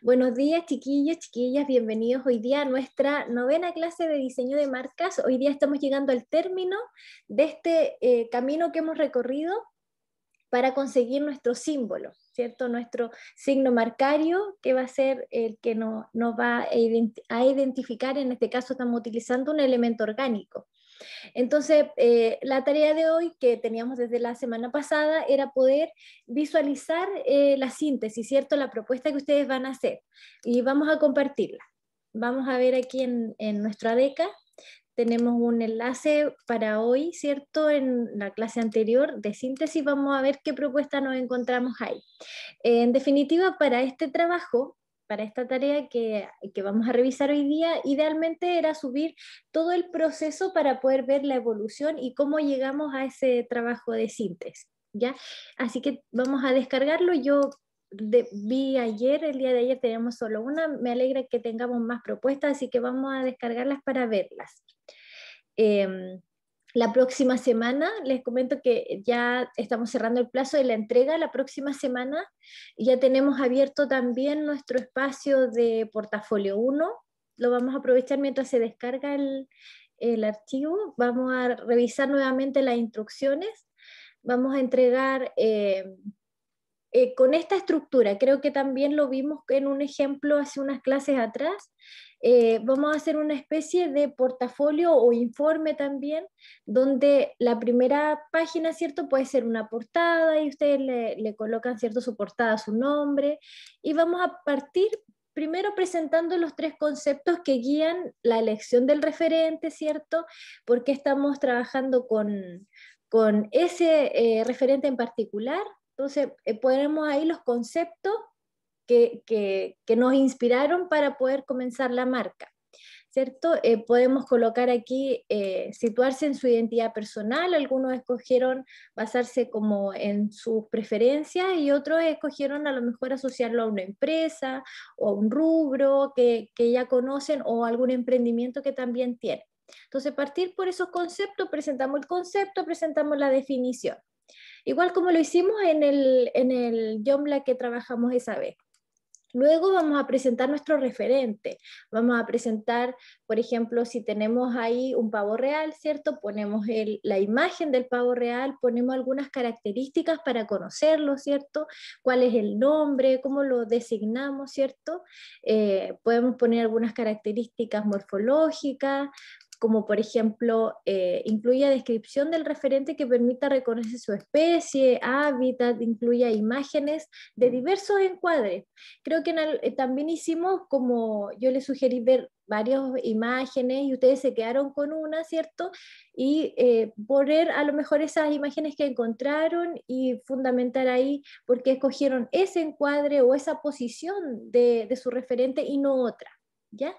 Buenos días, chiquillos, chiquillas, bienvenidos hoy día a nuestra novena clase de diseño de marcas. Hoy día estamos llegando al término de este eh, camino que hemos recorrido para conseguir nuestro símbolo, ¿cierto? Nuestro signo marcario, que va a ser el que nos va a identificar, en este caso estamos utilizando un elemento orgánico. Entonces, eh, la tarea de hoy que teníamos desde la semana pasada era poder visualizar eh, la síntesis, ¿cierto? La propuesta que ustedes van a hacer y vamos a compartirla. Vamos a ver aquí en, en nuestra beca, tenemos un enlace para hoy, ¿cierto? En la clase anterior de síntesis vamos a ver qué propuesta nos encontramos ahí. En definitiva, para este trabajo para esta tarea que, vamos a revisar hoy día, idealmente era subir todo el proceso para poder ver la evolución y cómo llegamos a ese trabajo de síntesis. ¿ya? Así que vamos a descargarlo. Yo vi ayer, el día de ayer teníamos solo una, me alegra que tengamos más propuestas, así que vamos a descargarlas para verlas. Em, la próxima semana, les comento que ya estamos cerrando el plazo de la entrega, la próxima semana ya tenemos abierto también nuestro espacio de portafolio 1, lo vamos a aprovechar mientras se descarga el, el archivo, vamos a revisar nuevamente las instrucciones, vamos a entregar... Eh, eh, con esta estructura, creo que también lo vimos en un ejemplo hace unas clases atrás, eh, vamos a hacer una especie de portafolio o informe también, donde la primera página, ¿cierto? Puede ser una portada y ustedes le, colocan, ¿cierto? Su portada, su nombre, y vamos a partir primero presentando los tres conceptos que guían la elección del referente, ¿cierto? Porque estamos trabajando con, ese eh, referente en particular entonces, eh, ponemos ahí los conceptos que, nos inspiraron para poder comenzar la marca. ¿Cierto? Eh, podemos colocar aquí, eh, situarse en su identidad personal, algunos escogieron basarse como en sus preferencias y otros escogieron a lo mejor asociarlo a una empresa o a un rubro que, que ya conocen o algún emprendimiento que también tienen. Entonces, partir por esos conceptos, presentamos el concepto, presentamos la definición igual como lo hicimos en el, en el que trabajamos esa vez. Luego vamos a presentar nuestro referente. Vamos a presentar, por ejemplo, si tenemos ahí un pavo real, ¿cierto? Ponemos la imagen del pavo real, ponemos algunas características para conocerlo, ¿cierto? ¿Cuál es el nombre? ¿Cómo lo designamos, ¿cierto? Eh, podemos poner algunas características morfológicas, como por ejemplo eh, incluye incluya descripción del referente que permita reconocer su especie, hábitat, incluya imágenes de diversos encuadres. Creo que eh, también hicimos como yo les sugerí ver varias imágenes y ustedes se quedaron con una, ¿cierto? Y eh, poner a lo mejor esas imágenes que encontraron y fundamentar ahí por qué escogieron ese encuadre o esa posición de su referente y no otra. ¿ya?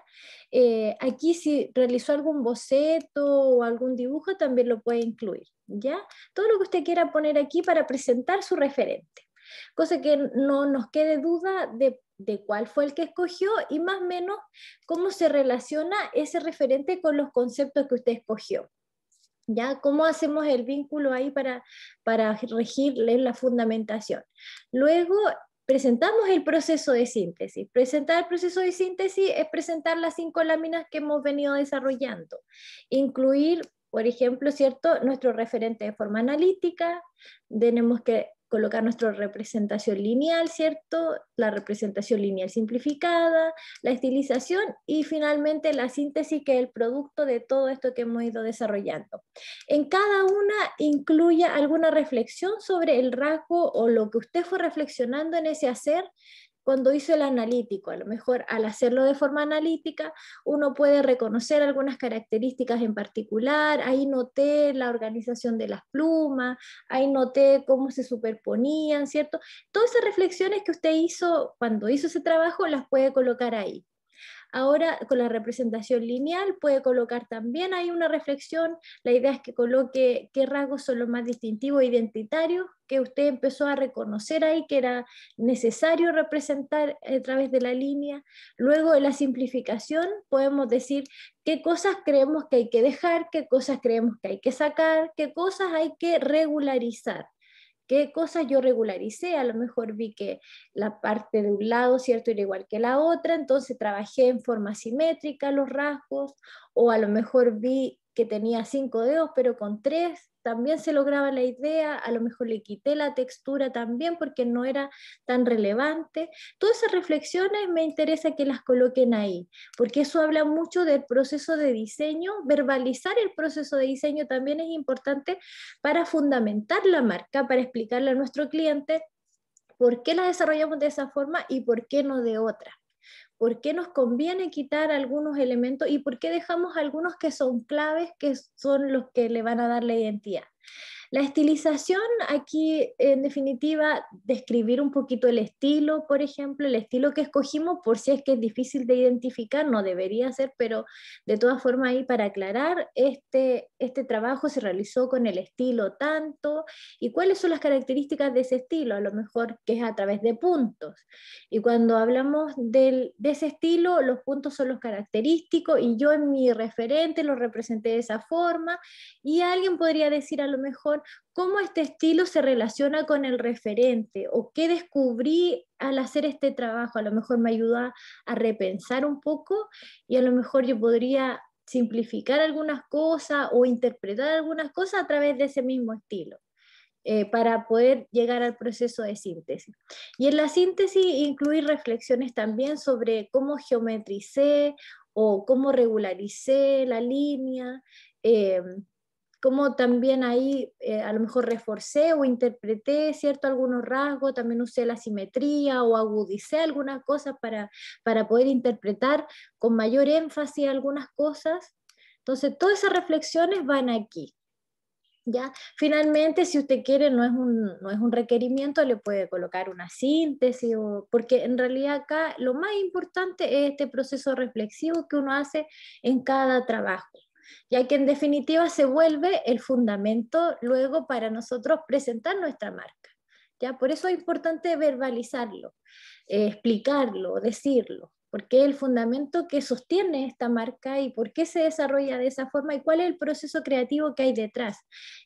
Eh, aquí si realizó algún boceto o algún dibujo, también lo puede incluir, ¿ya? Todo lo que usted quiera poner aquí para presentar su referente, cosa que no nos quede duda de, cuál fue el que escogió y más o menos cómo se relaciona ese referente con los conceptos que usted escogió. ¿Ya? ¿Cómo hacemos el vínculo ahí para, para regirle la fundamentación? Luego, presentamos el proceso de síntesis. Presentar el proceso de síntesis es presentar las cinco láminas que hemos venido desarrollando, incluir, por ejemplo, ¿cierto? nuestro referente de forma analítica, tenemos que colocar nuestra representación lineal, ¿cierto? La representación lineal simplificada, la estilización y finalmente la síntesis que es el producto de todo esto que hemos ido desarrollando. En cada una incluya alguna reflexión sobre el rasgo o lo que usted fue reflexionando en ese hacer cuando hizo el analítico. A lo mejor al hacerlo de forma analítica, uno puede reconocer algunas características en particular. Ahí noté la organización de las plumas, ahí noté cómo se superponían, ¿cierto? Todas esas reflexiones que usted hizo cuando hizo ese trabajo las puede colocar ahí. Ahora con la representación lineal puede colocar también ahí una reflexión. La idea es que coloque qué rasgos son los más distintivos, e identitarios, que usted empezó a reconocer ahí que era necesario representar a través de la línea. Luego en la simplificación podemos decir qué cosas creemos que hay que dejar, qué cosas creemos que hay que sacar, qué cosas hay que regularizar qué cosas yo regularicé. A lo mejor vi que la parte de un lado, ¿cierto?, era igual que la otra, entonces trabajé en forma simétrica los rasgos, o a lo mejor vi que tenía cinco dedos, pero con tres también se lograba la idea, a lo mejor le quité la textura también porque no era tan relevante. Todas esas reflexiones me interesa que las coloquen ahí, porque eso habla mucho del proceso de diseño, verbalizar el proceso de diseño también es importante para fundamentar la marca, para explicarle a nuestro cliente por qué la desarrollamos de esa forma y por qué no de otra por qué nos conviene quitar algunos elementos y por qué dejamos algunos que son claves, que son los que le van a dar la identidad. La estilización aquí, en definitiva, describir un poquito el estilo, por ejemplo, el estilo que escogimos, por si es que es difícil de identificar, no debería ser, pero de todas formas ahí para aclarar, este, este trabajo se realizó con el estilo tanto y cuáles son las características de ese estilo, a lo mejor que es a través de puntos. Y cuando hablamos del, de ese estilo, los puntos son los característicos y yo en mi referente lo representé de esa forma y alguien podría decir a lo mejor, cómo este estilo se relaciona con el referente o qué descubrí al hacer este trabajo. A lo mejor me ayuda a repensar un poco y a lo mejor yo podría simplificar algunas cosas o interpretar algunas cosas a través de ese mismo estilo. Eh, para poder llegar al proceso de síntesis. Y en la síntesis incluir reflexiones también sobre cómo geometricé o cómo regularicé la línea, eh, como también ahí eh, a lo mejor reforcé o interpreté, ¿cierto? Algunos rasgos, también usé la simetría o agudicé algunas cosas para, para poder interpretar con mayor énfasis algunas cosas. Entonces, todas esas reflexiones van aquí. ¿Ya? Finalmente, si usted quiere, no es, un, no es un requerimiento, le puede colocar una síntesis, porque en realidad acá lo más importante es este proceso reflexivo que uno hace en cada trabajo ya que en definitiva se vuelve el fundamento luego para nosotros presentar nuestra marca. ¿ya? Por eso es importante verbalizarlo, eh, explicarlo, decirlo, porque es el fundamento que sostiene esta marca y por qué se desarrolla de esa forma y cuál es el proceso creativo que hay detrás.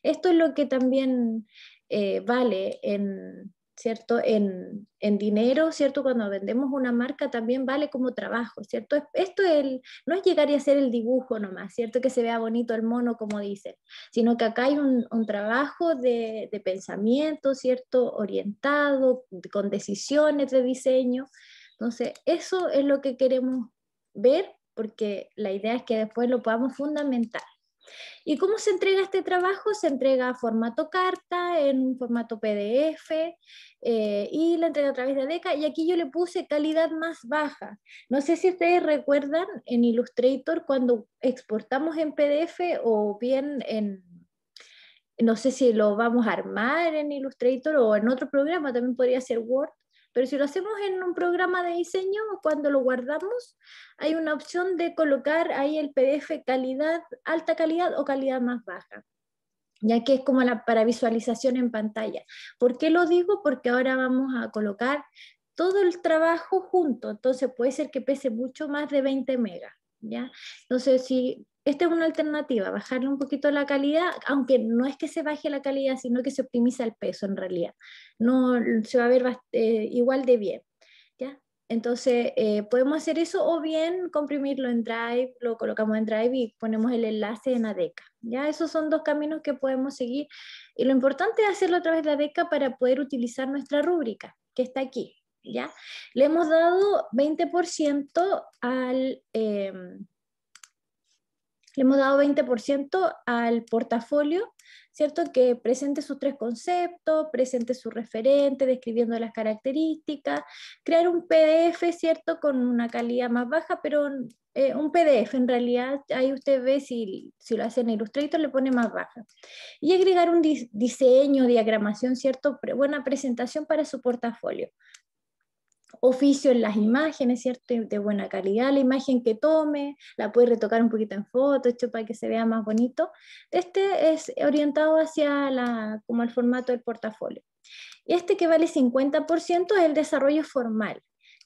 Esto es lo que también eh, vale en, ¿cierto? En, dinero, ¿cierto? Cuando vendemos una marca también vale como trabajo, ¿cierto? Esto el, no es llegar y hacer el dibujo nomás, ¿cierto? Que se vea bonito el mono, como dicen, sino que acá hay un, trabajo de, de, pensamiento, ¿cierto? Orientado, con decisiones de diseño. Entonces, eso es lo que queremos ver, porque la idea es que después lo podamos fundamentar. ¿Y cómo se entrega este trabajo? Se entrega a formato carta, en formato PDF eh, y la entrega a través de ADECA Y aquí yo le puse calidad más baja. No sé si ustedes recuerdan en Illustrator cuando exportamos en PDF o bien en... No sé si lo vamos a armar en Illustrator o en otro programa, también podría ser Word, pero si lo hacemos en un programa de diseño, cuando lo guardamos, hay una opción de colocar ahí el PDF calidad, alta calidad o calidad más baja ya que es como la, para visualización en pantalla. ¿Por qué lo digo? Porque ahora vamos a colocar todo el trabajo junto, entonces puede ser que pese mucho más de 20 megas, ¿ya? sé si esta es una alternativa, bajarle un poquito la calidad, aunque no es que se baje la calidad, sino que se optimiza el peso en realidad. No se va a ver eh, igual de bien. ¿ya? Entonces, eh, podemos hacer eso o bien comprimirlo en Drive, lo colocamos en Drive y ponemos el enlace en ADECA. Ya esos son dos caminos que podemos seguir. Y lo importante es hacerlo a través de ADECA para poder utilizar nuestra rúbrica, que está aquí. ¿ya? Le hemos dado 20% al... Em, le hemos dado 20% al portafolio, ¿cierto? Que presente sus tres conceptos, presente su referente, describiendo las características, crear un PDF, ¿cierto? Con una calidad más baja, pero eh, un PDF en realidad, ahí usted ve si, si, lo hace en Illustrator, le pone más baja. Y agregar un diseño, diagramación, ¿cierto? buena presentación para su portafolio oficio en las imágenes, ¿cierto? De buena calidad, la imagen que tome, la puede retocar un poquito en foto, hecho para que se vea más bonito. Este es orientado hacia la, como el formato del portafolio. Y este que vale 50% es el desarrollo formal,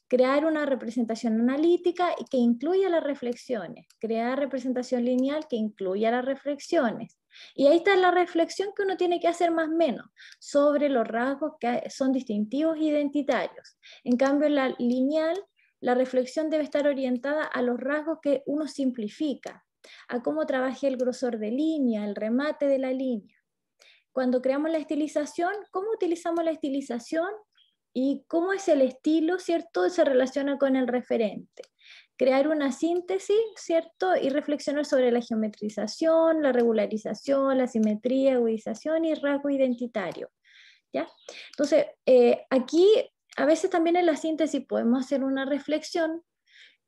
crear una representación analítica que incluya las reflexiones, crear representación lineal que incluya las reflexiones, y ahí está la reflexión que uno tiene que hacer más o menos sobre los rasgos que son distintivos e identitarios. En cambio, en la lineal, la reflexión debe estar orientada a los rasgos que uno simplifica, a cómo trabaje el grosor de línea, el remate de la línea. Cuando creamos la estilización, ¿cómo utilizamos la estilización? Y cómo es el estilo, ¿cierto? Se relaciona con el referente crear una síntesis, ¿cierto? Y reflexionar sobre la geometrización, la regularización, la simetría, agudización y rasgo identitario. ¿Ya? Entonces, eh, aquí a veces también en la síntesis podemos hacer una reflexión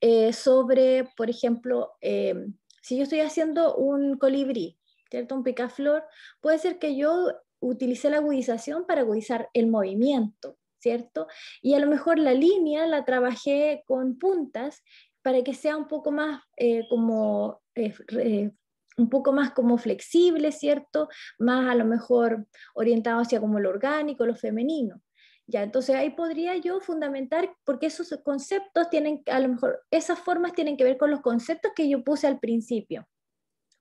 eh, sobre, por ejemplo, eh, si yo estoy haciendo un colibrí, ¿cierto? Un picaflor, puede ser que yo utilice la agudización para agudizar el movimiento, ¿cierto? Y a lo mejor la línea la trabajé con puntas para que sea un poco más eh, como eh, un poco más como flexible, ¿cierto? Más a lo mejor orientado hacia como lo orgánico, lo femenino. Ya, entonces ahí podría yo fundamentar, porque esos conceptos tienen, a lo mejor esas formas tienen que ver con los conceptos que yo puse al principio.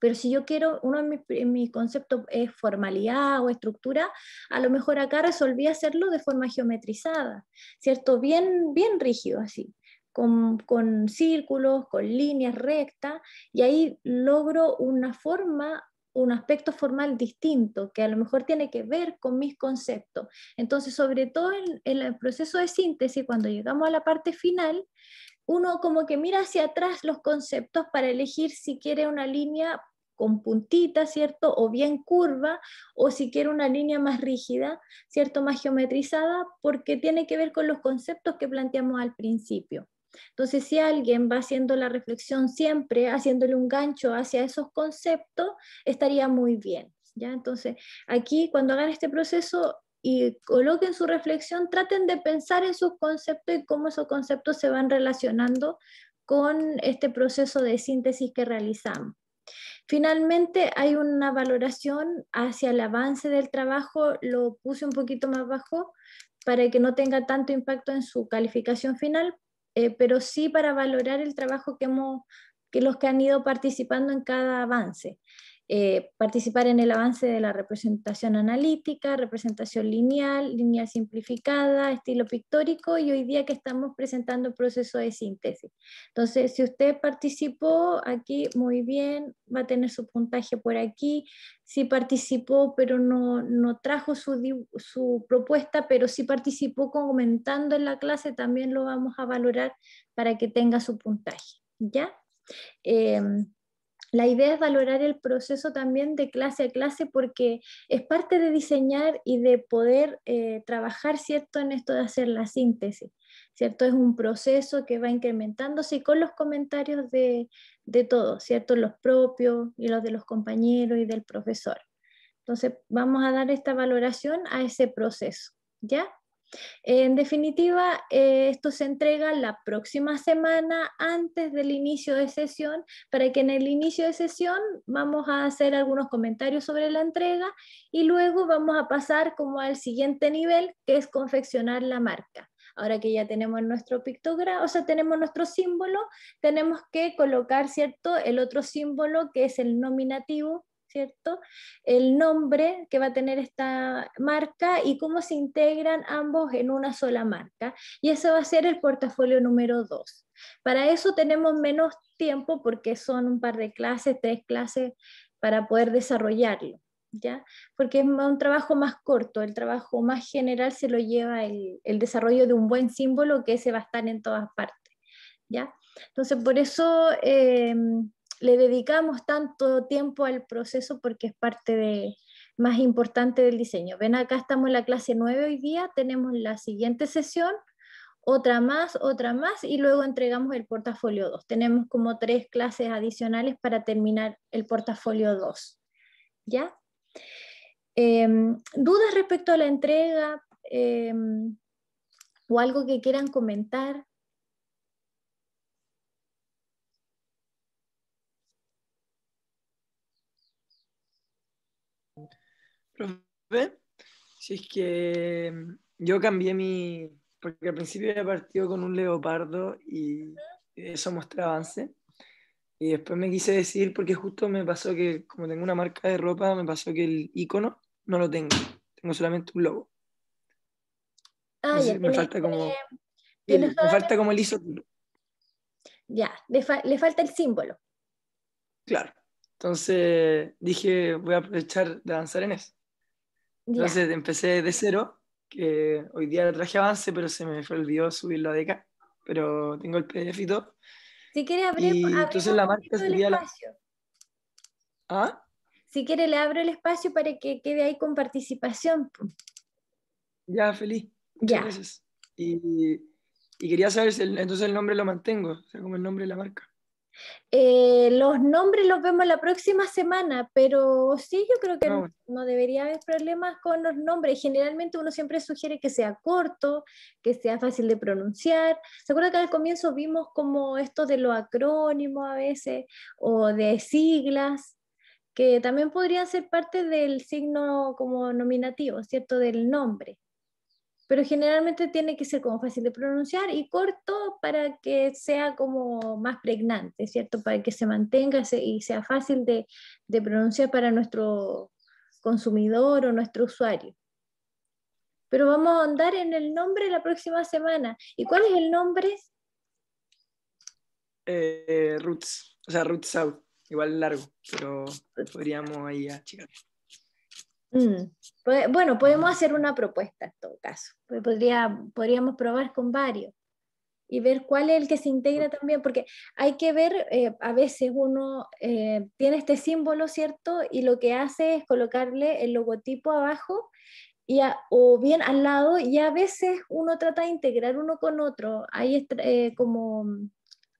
Pero si yo quiero, uno de mis, conceptos es formalidad o estructura, a lo mejor acá resolví hacerlo de forma geometrizada, ¿cierto? Bien, bien rígido así con, círculos, con líneas rectas, y ahí logro una forma un aspecto formal distinto que a lo mejor tiene que ver con mis conceptos. Entonces, sobre todo en, el proceso de síntesis, cuando llegamos a la parte final, uno como que mira hacia atrás los conceptos para elegir si quiere una línea con puntita, ¿cierto? O bien curva, o si quiere una línea más rígida, ¿cierto? Más geometrizada, porque tiene que ver con los conceptos que planteamos al principio. Entonces, si alguien va haciendo la reflexión siempre, haciéndole un gancho hacia esos conceptos, estaría muy bien. ¿ya? Entonces, aquí cuando hagan este proceso y coloquen su reflexión, traten de pensar en sus conceptos y cómo esos conceptos se van relacionando con este proceso de síntesis que realizamos. Finalmente, hay una valoración hacia el avance del trabajo, lo puse un poquito más bajo para que no tenga tanto impacto en su calificación final, eh, pero sí para valorar el trabajo que que los que han ido participando en cada avance. Eh, participar en el avance de la representación analítica, representación lineal, línea simplificada, estilo pictórico y hoy día que estamos presentando proceso de síntesis. Entonces, si usted participó aquí, muy bien, va a tener su puntaje por aquí. Si participó, pero no, no trajo su, propuesta, pero si participó comentando en la clase, también lo vamos a valorar para que tenga su puntaje. ¿Ya? Em, la idea es valorar el proceso también de clase a clase porque es parte de diseñar y de poder eh, trabajar, ¿cierto?, en esto de hacer la síntesis, ¿cierto? Es un proceso que va incrementándose con los comentarios de, de todos, ¿cierto? Los propios y los de los compañeros y del profesor. Entonces, vamos a dar esta valoración a ese proceso, ¿ya? En definitiva, eh, esto se entrega la próxima semana antes del inicio de sesión para que en el inicio de sesión vamos a hacer algunos comentarios sobre la entrega y luego vamos a pasar como al siguiente nivel que es confeccionar la marca ahora que ya tenemos nuestro pictograma, o sea, tenemos nuestro símbolo, tenemos que colocar, ¿cierto?, el otro símbolo que es el nominativo ¿cierto? El nombre que va a tener esta marca y cómo se integran ambos en una sola marca. Y ese va a ser el portafolio número 2. Para eso tenemos menos tiempo porque son un par de clases, tres clases para poder desarrollarlo. ¿Ya? Porque es un trabajo más corto, el trabajo más general se lo lleva el, desarrollo de un buen símbolo que se va a estar en todas partes, ¿ya? Entonces, por eso eh, le dedicamos tanto tiempo al proceso porque es parte de, más importante del diseño. Ven acá, estamos en la clase 9 hoy día, tenemos la siguiente sesión, otra más, otra más, y luego entregamos el portafolio 2. Tenemos como tres clases adicionales para terminar el portafolio 2. ¿Ya? Em, ¿Dudas respecto a la entrega em, o algo que quieran comentar? profe, si es que mm, yo cambié mi, porque al principio había partido con un leopardo y eso muestra avance. Y después me quise decir, porque justo me pasó que, como tengo una marca de ropa, me pasó que el icono no lo tengo. Tengo solamente un logo. me falta como. El, me falta como el Ya, le, le falta el símbolo. Claro. Entonces dije, voy a aprovechar de avanzar en eso. Entonces empecé de cero, que hoy día traje avance, pero se me fue olvidó subirlo de acá. pero tengo el PDF y todo. Si quiere abrir, abrir entonces ¿Ah? Si quiere le abro el espacio para que quede ahí con participación. Ya, feliz. Ya. Y, quería saber si entonces el nombre lo mantengo, o sea, como el nombre de la marca. Eh, los nombres los vemos la próxima semana, pero sí, yo creo que ah, no. debería haber problemas con los nombres. Generalmente uno siempre sugiere que sea corto, que sea fácil de pronunciar. ¿Se acuerda que al comienzo vimos como esto de los acrónimos a veces o de siglas? que también podrían ser parte del signo como nominativo, ¿cierto? Del nombre pero generalmente tiene que ser como fácil de pronunciar y corto para que sea como más pregnante, ¿cierto? Para que se mantenga y sea fácil de, pronunciar para nuestro consumidor o nuestro usuario. Pero vamos a andar en el nombre la próxima semana. ¿Y cuál es el nombre? Eh, roots, o sea, Roots Out. Igual largo, pero podríamos ahí achicar. Mm, bueno, podemos hacer una propuesta en todo caso. Pues podría, podríamos probar con varios y ver cuál es el que se integra también, porque hay que ver, eh, a veces uno eh, tiene este símbolo, ¿cierto? Y lo que hace es colocarle el logotipo abajo y o bien al lado, y a veces uno trata de integrar uno con otro. Ahí eh, como,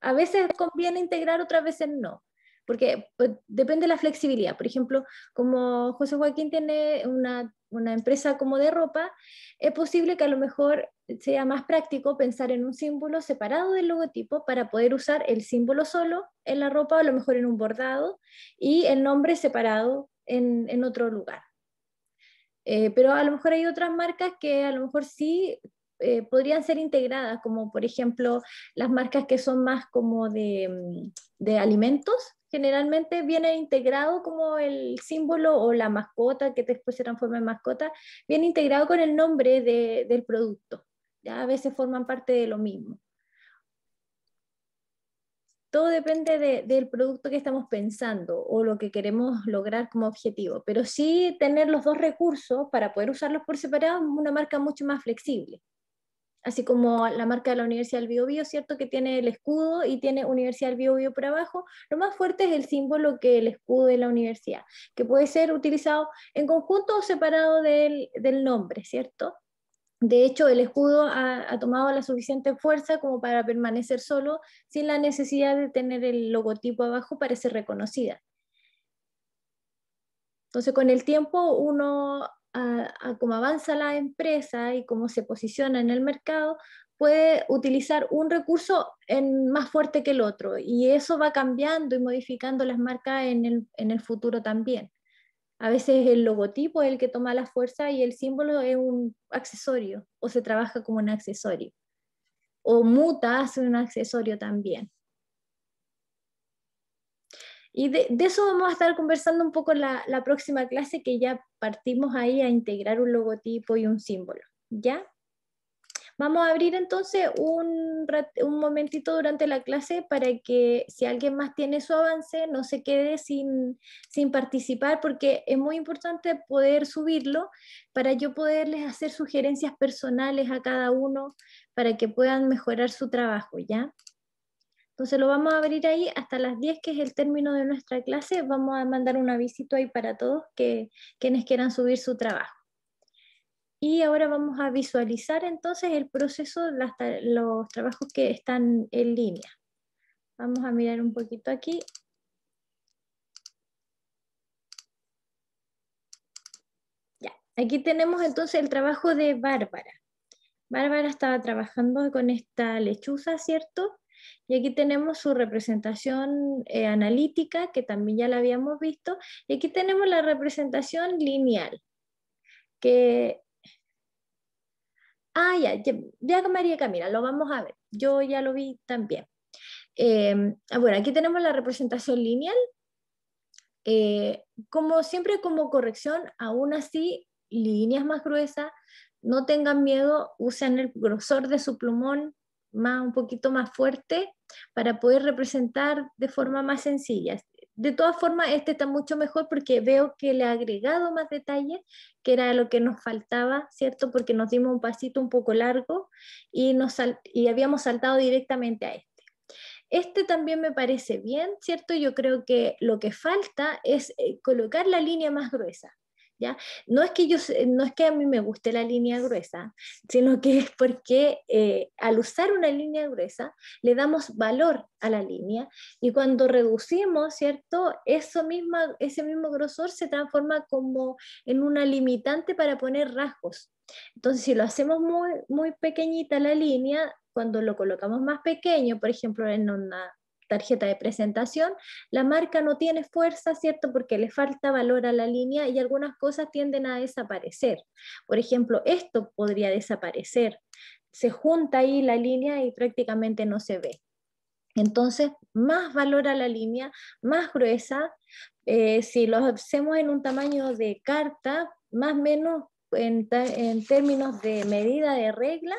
a veces conviene integrar, otras veces no porque pues, depende de la flexibilidad. Por ejemplo, como José Joaquín tiene una, una, empresa como de ropa, es posible que a lo mejor sea más práctico pensar en un símbolo separado del logotipo para poder usar el símbolo solo en la ropa a lo mejor en un bordado y el nombre separado en, en otro lugar. Eh, pero a lo mejor hay otras marcas que a lo mejor sí eh, podrían ser integradas, como por ejemplo las marcas que son más como de, mm, de alimentos, generalmente viene integrado como el símbolo o la mascota, que después se transforma en mascota, viene integrado con el nombre del producto. Ya a veces forman parte de lo mismo. Todo depende del producto que estamos pensando o lo que queremos lograr como objetivo, pero sí tener los dos recursos para poder usarlos por separado es una marca mucho más flexible así como la marca de la Universidad del Bio, ¿cierto? Que tiene el escudo y tiene Universidad del Bio, por abajo. Lo más fuerte es el símbolo que el escudo de la universidad, que puede ser utilizado en conjunto o separado del, nombre, ¿cierto? De hecho, el escudo ha, ha, tomado la suficiente fuerza como para permanecer solo sin la necesidad de tener el logotipo abajo para ser reconocida. Entonces, con el tiempo uno a, cómo avanza la empresa y cómo se posiciona en el mercado, puede utilizar un recurso en, más fuerte que el otro. Y eso va cambiando y modificando las marcas en el, en el futuro también. A veces el logotipo es el que toma la fuerza y el símbolo es un accesorio o se trabaja como un accesorio. O muta hace un accesorio también. Y de, eso vamos a estar conversando un poco la, la próxima clase, que ya partimos ahí a integrar un logotipo y un símbolo. ¿Ya? Vamos a abrir entonces un, momentito durante la clase para que si alguien más tiene su avance no se quede sin, sin, participar porque es muy importante poder subirlo para yo poderles hacer sugerencias personales a cada uno para que puedan mejorar su trabajo, ¿ya? Entonces lo vamos a abrir ahí hasta las 10, que es el término de nuestra clase. Vamos a mandar un avisito ahí para todos quienes quieran subir su trabajo. Y ahora vamos a visualizar entonces el proceso, las, los trabajos que están en línea. Vamos a mirar un poquito aquí. Ya, aquí tenemos entonces el trabajo de Bárbara. Bárbara estaba trabajando con esta lechuza, ¿cierto? Y aquí tenemos su representación eh, analítica, que también ya la habíamos visto. Y aquí tenemos la representación lineal, que... Ah, ya, ya, María Camila, lo vamos a ver. Yo ya lo vi también. Em, ah, bueno, aquí tenemos la representación lineal. Eh, como siempre, como corrección, aún así, líneas más gruesas, no tengan miedo, usen el grosor de su plumón, más, un poquito más fuerte para poder representar de forma más sencilla. De todas formas, este está mucho mejor porque veo que le ha agregado más detalle que era lo que nos faltaba, ¿cierto? Porque nos dimos un pasito un poco largo y, nos y habíamos saltado directamente a este. Este también me parece bien, ¿cierto? Yo creo que lo que falta es eh, colocar la línea más gruesa. No es que, yo, no es que a mí me guste la línea gruesa, sino que es porque eh, al usar una línea gruesa le damos valor a la línea y cuando reducimos, ¿cierto? Eso misma, ese mismo grosor se transforma como en una limitante para poner rasgos. Entonces, si lo hacemos muy, muy pequeñita la línea, cuando lo colocamos más pequeño, por ejemplo, en una tarjeta de presentación, la marca no tiene fuerza, ¿cierto? Porque le falta valor a la línea y algunas cosas tienden a desaparecer. Por ejemplo, esto podría desaparecer. Se junta ahí la línea y prácticamente no se ve. Entonces, más valor a la línea, más gruesa. Eh, si lo hacemos en un tamaño de carta, más o menos en, términos de medida de regla,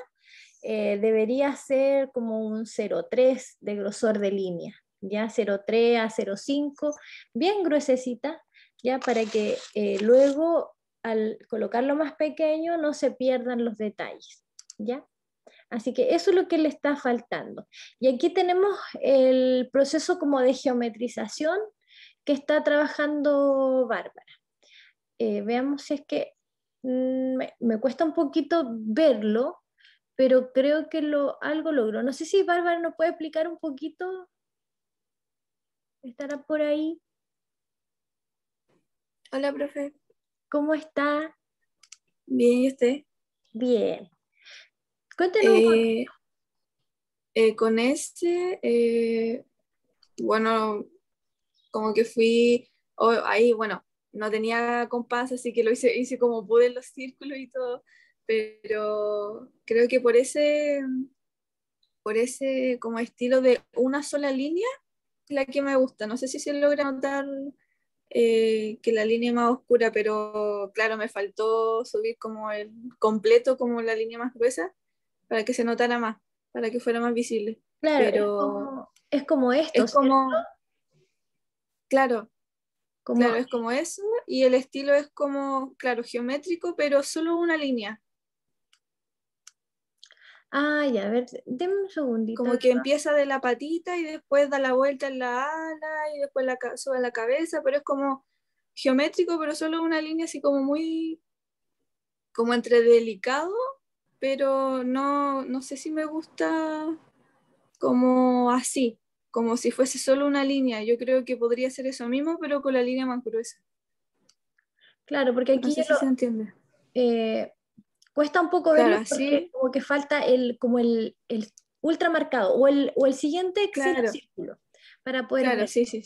eh, debería ser como un 0,3 de grosor de línea, ya 0,3 a 0,5, bien gruesecita, ya para que eh, luego al colocarlo más pequeño no se pierdan los detalles, ya. Así que eso es lo que le está faltando. Y aquí tenemos el proceso como de geometrización que está trabajando Bárbara. Eh, veamos si es que mm, me cuesta un poquito verlo, pero creo que lo, algo logró. No sé si Bárbara nos puede explicar un poquito. ¿Estará por ahí? Hola, profe. ¿Cómo está? Bien, ¿y usted? Bien. Cuéntenos eh, eh, con este, eh, bueno, como que fui ahí, bueno, no tenía compás, así que lo hice, hice como pude en los círculos y todo, pero Creo que por ese, por ese como estilo de una sola línea, es la que me gusta. No sé si se logra notar eh, que la línea es más oscura, pero claro, me faltó subir como el completo, como la línea más gruesa, para que se notara más, para que fuera más visible. Claro, es como, esto. Es como, claro, como, claro, es como eso, y el estilo es como, claro, geométrico, pero solo una línea. Ay, a ver, denme un segundito. Como que empieza de la patita y después da la vuelta en la ala y después la, sube la cabeza, pero es como geométrico, pero solo una línea así como muy, como entre delicado, pero no, no sé si me gusta como así, como si fuese solo una línea. Yo creo que podría ser eso mismo, pero con la línea más gruesa. Claro, porque aquí... se entiende. Eh, Cuesta un poco ver verlo como que falta el, como el, ultramarcado o el, o el siguiente círculo para poder Claro, sí, sí,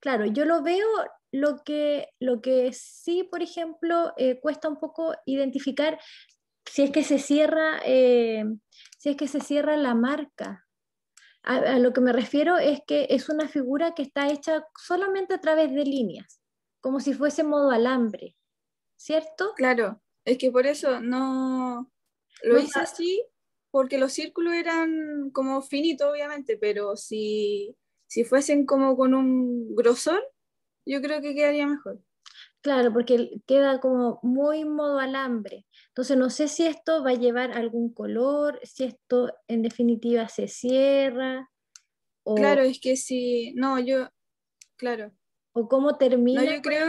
Claro, yo lo veo, lo que, lo que sí, por ejemplo, eh, cuesta un poco identificar si es que se cierra, eh, si es que se cierra la marca. a, lo que me refiero es que es una figura que está hecha solamente a través de líneas, como si fuese modo alambre, ¿cierto? Claro. Es que por eso no lo hice así porque los círculos eran como finitos, obviamente, pero si, si fuesen como con un grosor, yo creo que quedaría mejor. Claro, porque queda como muy modo alambre. Entonces no sé si esto va a llevar algún color, si esto en definitiva se cierra. Claro, es que si, no, yo, claro, cómo termina. yo, creo,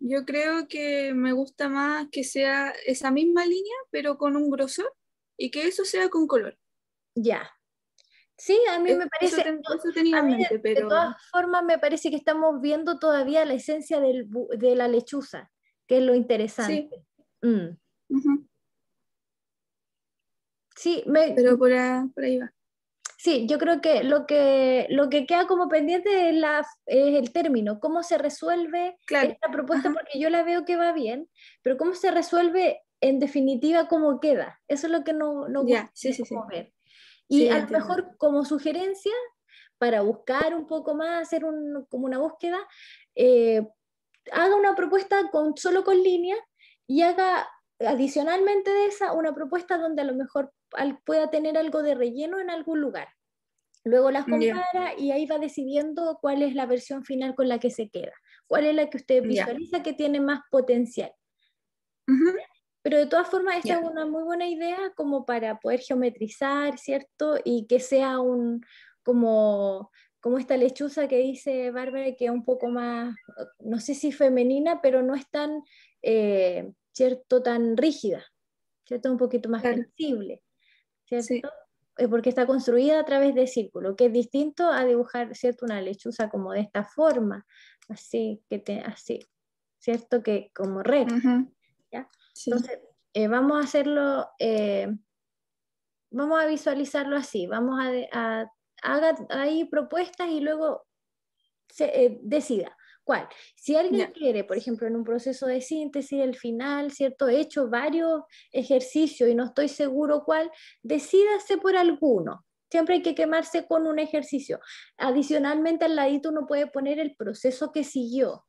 yo creo que me gusta más que sea esa misma línea, pero con un grosor y que eso sea con color. Ya. Sí, a mí me parece. De todas formas, me parece que estamos viendo todavía la esencia de la lechuza, que es lo interesante. Sí. Mm. pero por ahí va. Sí, yo creo que lo que, lo que queda como pendiente es, la, el término, cómo se resuelve claro. esta propuesta, porque yo la veo que va bien, pero cómo se resuelve en definitiva cómo queda. Eso es lo que no, no ver. Y a lo mejor como sugerencia, para buscar un poco más, hacer como una búsqueda, eh, haga una propuesta con, solo con línea y haga adicionalmente de esa una propuesta donde a lo mejor pueda tener algo de relleno en algún lugar. Luego las compara y ahí va decidiendo cuál es la versión final con la que se queda, cuál es la que usted visualiza que tiene más potencial. Pero de todas formas, esta es una muy buena idea como para poder geometrizar, ¿cierto? Y que sea un, como, como esta lechuza que dice Bárbara, que es un poco más, no sé si femenina, pero no es tan, eh, ¿cierto? Tan rígida, ¿cierto? Un poquito más flexible. ¿cierto? Eh, porque está construida a través de círculo, que es distinto a dibujar, ¿cierto? Una lechuza como de esta forma, así, que te, así, ¿cierto? Que como red. Entonces, eh, vamos a hacerlo, eh, vamos a visualizarlo así, vamos a, haga ahí propuestas y luego se, decida, si alguien quiere, por ejemplo, en un proceso de síntesis, el final, ¿cierto? He hecho varios ejercicios y no estoy seguro cuál, decídase por alguno. Siempre hay que quemarse con un ejercicio. Adicionalmente, al ladito uno puede poner el proceso que siguió.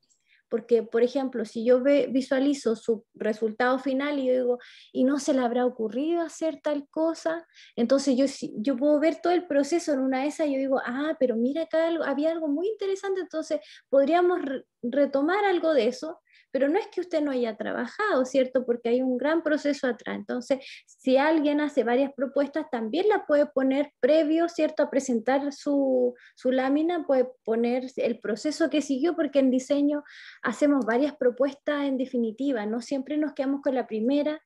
Porque, por ejemplo, si yo ve, visualizo su resultado final y yo digo, y no se le habrá ocurrido hacer tal cosa, entonces yo, yo puedo ver todo el proceso en una de y yo digo, ah, pero mira, acá había algo muy interesante, entonces podríamos retomar algo de eso pero no es que usted no haya trabajado, ¿cierto? Porque hay un gran proceso atrás. Entonces, si alguien hace varias propuestas, también la puede poner previo, ¿cierto? A presentar su, lámina, puede poner el proceso que siguió, porque en diseño hacemos varias propuestas en definitiva, no siempre nos quedamos con la primera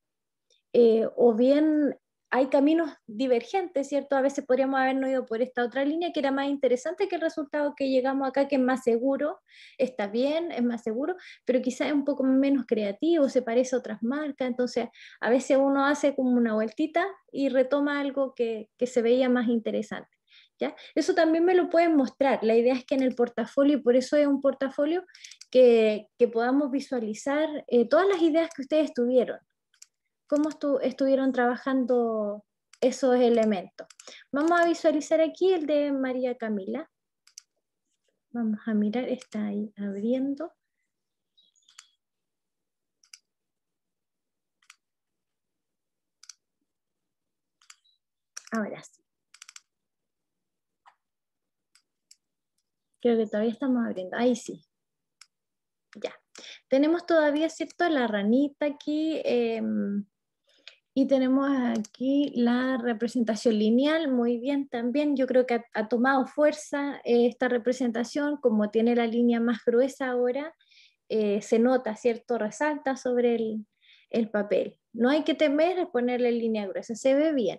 eh, o bien hay caminos divergentes, ¿cierto? A veces podríamos habernos ido por esta otra línea que era más interesante que el resultado que llegamos acá, que es más seguro, está bien, es más seguro, pero quizás es un poco menos creativo, se parece a otras marcas, entonces a veces uno hace como una vueltita y retoma algo que, se veía más interesante. ¿Ya? Eso también me lo pueden mostrar. La idea es que en el portafolio, por eso es un portafolio, que, podamos visualizar eh, todas las ideas que ustedes tuvieron cómo estuvieron trabajando esos elementos. Vamos a visualizar aquí el de María Camila. Vamos a mirar, está ahí abriendo. Ahora sí. Creo que todavía estamos abriendo. Ahí sí. Ya. Tenemos todavía, ¿cierto? La ranita aquí. Em, y tenemos aquí la representación lineal, muy bien también, yo creo que ha, tomado fuerza eh, esta representación, como tiene la línea más gruesa ahora, eh, se nota, ¿cierto? Resalta sobre el, papel. No hay que temer ponerle línea gruesa, se ve bien.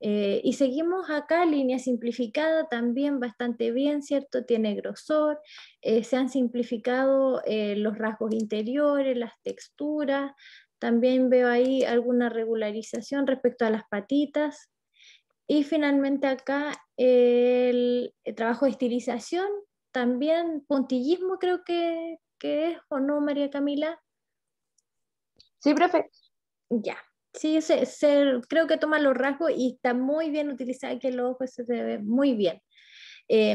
Eh, y seguimos acá, línea simplificada también bastante bien, ¿cierto? Tiene grosor, se han simplificado los rasgos interiores, las texturas, también veo ahí alguna regularización respecto a las patitas. Y finalmente acá el, trabajo de estilización, también puntillismo creo que, es, ¿o no, María Camila? Sí, profe. Ya, sí, se, creo que toma los rasgos y está muy bien utilizada, que el ojo se ve muy bien. Eh,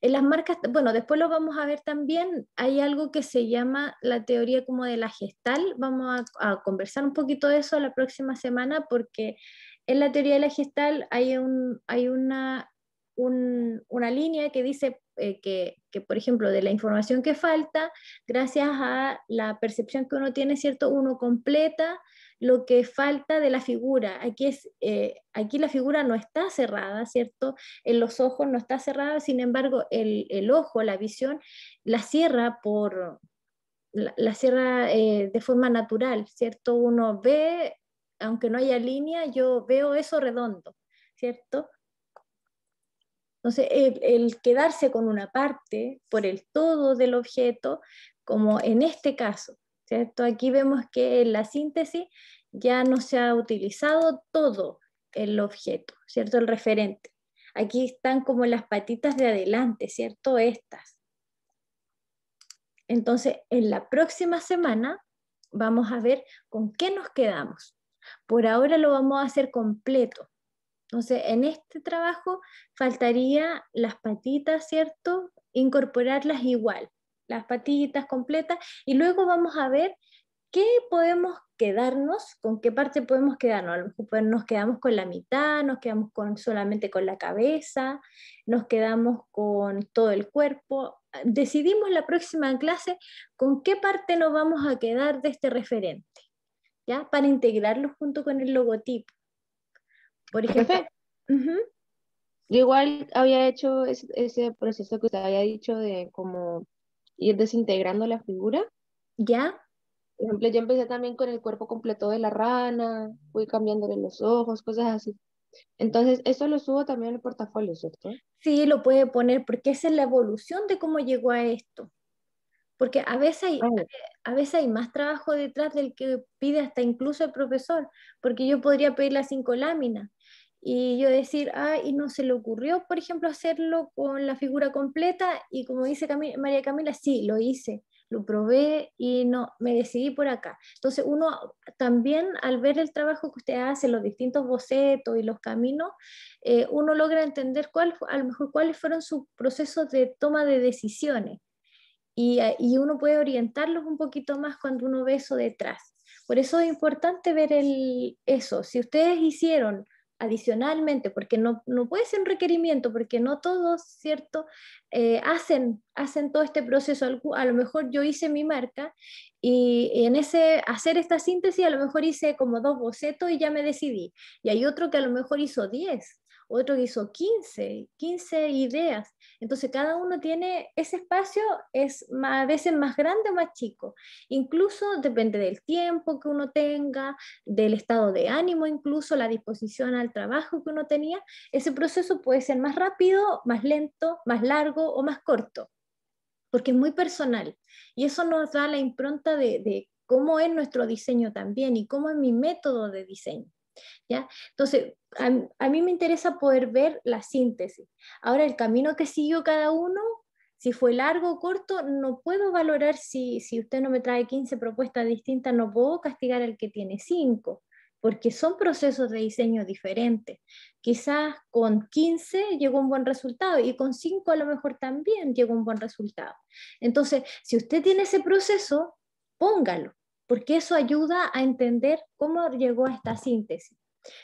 en las marcas, bueno, después lo vamos a ver también, hay algo que se llama la teoría como de la gestal, vamos a, conversar un poquito de eso la próxima semana porque en la teoría de la gestal hay, una, línea que dice eh, que, que, por ejemplo, de la información que falta, gracias a la percepción que uno tiene, ¿cierto? Uno completa lo que falta de la figura. Aquí, es, eh, aquí la figura no está cerrada, ¿cierto? En los ojos no está cerrada, sin embargo, el, ojo, la visión, la cierra por... La, eh, de forma natural, ¿cierto? Uno ve, aunque no haya línea, yo veo eso redondo, ¿cierto? Entonces, el, quedarse con una parte por el todo del objeto, como en este caso, Aquí vemos que en la síntesis ya no se ha utilizado todo el objeto, ¿cierto? El referente. Aquí están como las patitas de adelante, ¿cierto? Estas. Entonces, en la próxima semana vamos a ver con qué nos quedamos. Por ahora lo vamos a hacer completo. Entonces, en este trabajo faltaría las patitas, ¿cierto? Incorporarlas igual las patitas completas y luego vamos a ver qué podemos quedarnos, con qué parte podemos quedarnos. Pues, nos quedamos con la mitad, nos quedamos solamente con la cabeza, nos quedamos con todo el cuerpo. Decidimos la próxima clase con qué parte nos vamos a quedar de este referente, ¿ya? Para integrarlo junto con el logotipo. Por ejemplo... igual había hecho ese, proceso que usted había dicho de como ir desintegrando la figura. ¿Ya? Por ejemplo, yo empecé también con el cuerpo completo de la rana, fui cambiándole los ojos, cosas así. Entonces, eso lo subo también al portafolio, ¿cierto? Sí, lo puede poner porque esa es la evolución de cómo llegó a esto. Porque a veces hay, a veces hay más trabajo detrás del que pide hasta incluso el profesor, porque yo podría pedir las cinco láminas, y yo decir, ah, y no se le ocurrió, por ejemplo, hacerlo con la figura completa y como dice María Camila, sí, lo hice, lo probé y no, me decidí por acá. Entonces uno también al ver el trabajo que usted hace, los distintos bocetos y los caminos, eh, uno logra entender cuál, a lo mejor cuáles fueron sus procesos de toma de decisiones. Y, eh, y, uno puede orientarlos un poquito más cuando uno ve eso detrás. Por eso es importante ver el, eso. Si ustedes hicieron adicionalmente, porque no, no, puede ser un requerimiento, porque no todos, ¿cierto?, eh, hacen, hacen todo este proceso. A lo mejor yo hice mi marca y, en ese hacer esta síntesis a lo mejor hice como dos bocetos y ya me decidí. Y hay otro que a lo mejor hizo diez otro que hizo 15, 15 ideas. Entonces cada uno tiene, ese espacio es a veces más grande o más chico. Incluso depende del tiempo que uno tenga, del estado de ánimo, incluso la disposición al trabajo que uno tenía. Ese proceso puede ser más rápido, más lento, más largo o más corto, porque es muy personal. Y eso nos da la impronta de, de cómo es nuestro diseño también y cómo es mi método de diseño. Entonces, a, mí me interesa poder ver la síntesis. Ahora, el camino que siguió cada uno, si fue largo o corto, no puedo valorar si, si usted no me trae 15 propuestas distintas, no puedo castigar al que tiene 5 porque son procesos de diseño diferentes. Quizás con 15 llegó un buen resultado y con 5 a lo mejor también llegó un buen resultado. Entonces, si usted tiene ese proceso, póngalo porque eso ayuda a entender cómo llegó a esta síntesis.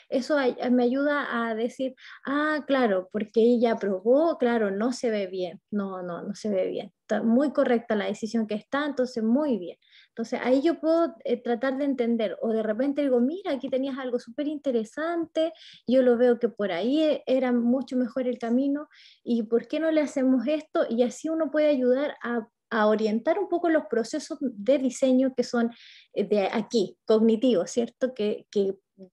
Eso me ayuda a decir, ah, claro, porque ella probó, claro, no se ve bien, no, no, no se ve bien. Está muy correcta la decisión que está, entonces muy bien. Entonces ahí yo puedo eh, tratar de entender o de repente digo, mira, aquí tenías algo súper interesante, yo lo veo que por ahí eh, era mucho mejor el camino y por qué no le hacemos esto y así uno puede ayudar a a orientar un poco los procesos de diseño que son eh, de aquí, cognitivos, ¿cierto? Que,